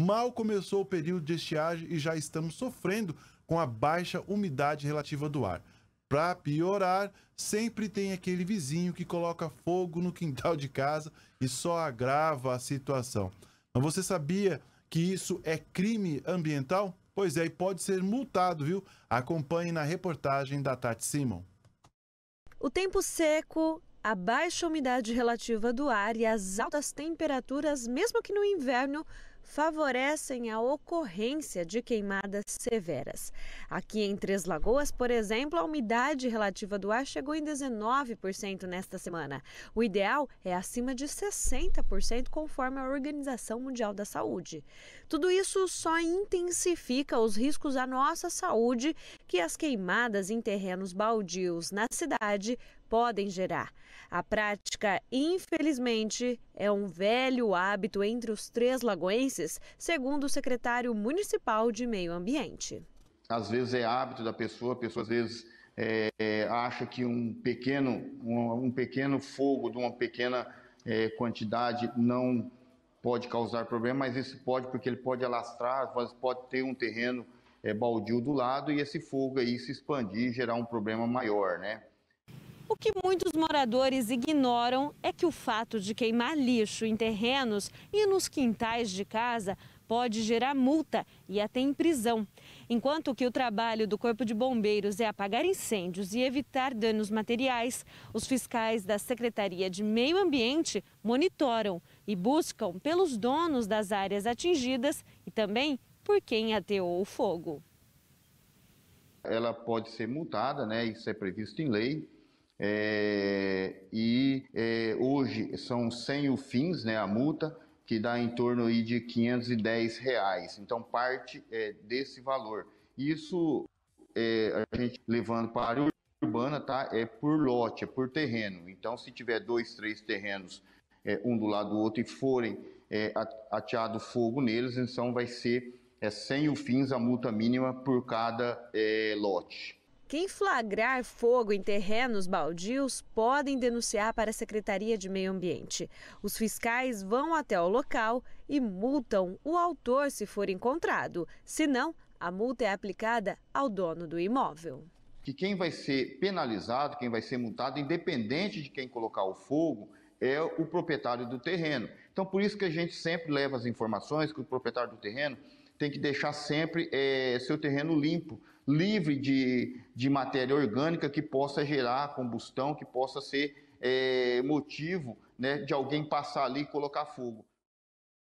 Mal começou o período de estiagem e já estamos sofrendo com a baixa umidade relativa do ar. Para piorar, sempre tem aquele vizinho que coloca fogo no quintal de casa e só agrava a situação. Mas você sabia que isso é crime ambiental? Pois é, e pode ser multado, viu? Acompanhe na reportagem da Tati Simon. O tempo seco, a baixa umidade relativa do ar e as altas temperaturas, mesmo que no inverno, favorecem a ocorrência de queimadas severas. Aqui em Três Lagoas, por exemplo, a umidade relativa do ar chegou em 19% nesta semana. O ideal é acima de 60%, conforme a Organização Mundial da Saúde. Tudo isso só intensifica os riscos à nossa saúde que as queimadas em terrenos baldios na cidade podem gerar. A prática, infelizmente, é um velho hábito entre os três lagoenses segundo o secretário municipal de Meio Ambiente. Às vezes é hábito da pessoa, a pessoa às vezes é, é, acha que um pequeno, um, um, pequeno fogo de uma pequena é, quantidade não pode causar problema, mas isso pode porque ele pode alastrar, pode ter um terreno é, baldio do lado e esse fogo aí se expandir e gerar um problema maior, né? O que muitos moradores ignoram é que o fato de queimar lixo em terrenos e nos quintais de casa pode gerar multa e até em prisão. Enquanto que o trabalho do Corpo de Bombeiros é apagar incêndios e evitar danos materiais, os fiscais da Secretaria de Meio Ambiente monitoram e buscam pelos donos das áreas atingidas e também por quem ateou o fogo. Ela pode ser multada, né? Isso é previsto em lei é, e é, hoje são 100 fins, né, a multa, que dá em torno aí de 510 reais. Então, parte é, desse valor. Isso é, a gente levando para a área urbana, tá? É por lote, é por terreno. Então, se tiver dois, três terrenos, é, um do lado do outro, e forem é, ateado fogo neles, então vai ser é, o fins a multa mínima por cada é, lote. Quem flagrar fogo em terrenos baldios podem denunciar para a Secretaria de Meio Ambiente. Os fiscais vão até o local e multam o autor se for encontrado. Se não, a multa é aplicada ao dono do imóvel. Que quem vai ser penalizado, quem vai ser multado, independente de quem colocar o fogo, é o proprietário do terreno. Então, por isso que a gente sempre leva as informações que o proprietário do terreno tem que deixar sempre é, seu terreno limpo, livre de, de matéria orgânica que possa gerar combustão, que possa ser é, motivo né, de alguém passar ali e colocar fogo.